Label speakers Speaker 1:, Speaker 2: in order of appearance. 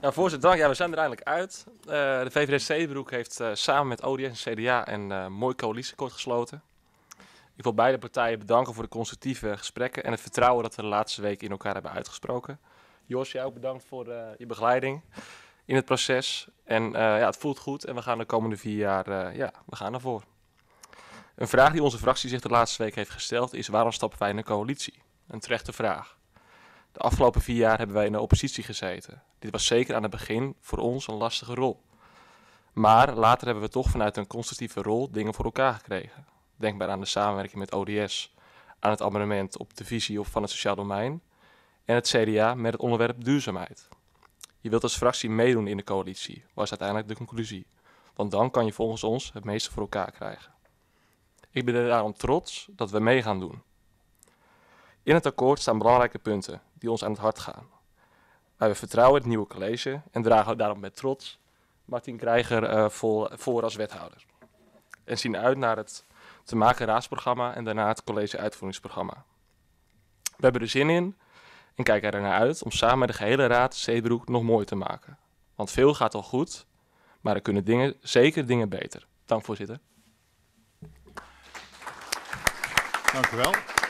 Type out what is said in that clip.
Speaker 1: Ja, voorzitter, dank. Ja, we zijn er eindelijk uit. Uh, de VVD Broek heeft eh, samen met ODS en CDA een eh, mooi coalitieakkoord gesloten. Ik wil beide partijen bedanken voor de constructieve gesprekken en het vertrouwen dat we de laatste weken in elkaar hebben uitgesproken. Jos, jij ook bedankt voor je begeleiding in het proces. En ja, het voelt goed en we gaan de komende vier jaar ja, we gaan ervoor. Een vraag die onze fractie zich de laatste week heeft gesteld is waarom stappen wij in een coalitie? Een terechte vraag. De afgelopen vier jaar hebben wij in de oppositie gezeten. Dit was zeker aan het begin voor ons een lastige rol. Maar later hebben we toch vanuit een constructieve rol dingen voor elkaar gekregen. Denk maar aan de samenwerking met ODS, aan het amendement op de visie op van het sociaal domein en het CDA met het onderwerp duurzaamheid. Je wilt als fractie meedoen in de coalitie, was uiteindelijk de conclusie. Want dan kan je volgens ons het meeste voor elkaar krijgen. Ik ben er daarom trots dat we mee gaan doen. In het akkoord staan belangrijke punten die ons aan het hart gaan. Maar eh, we vertrouwen het nieuwe college en dragen daarom met trots Martin Krijger eh, vol, voor als wethouder. En zien uit naar het te maken raadsprogramma en daarna het college uitvoeringsprogramma. We hebben er zin in en kijken er naar uit om samen met de gehele raad Zeebroek nog mooi te maken. Want veel gaat al goed, maar er kunnen dingen, zeker dingen beter. Dank voorzitter. Dank u wel.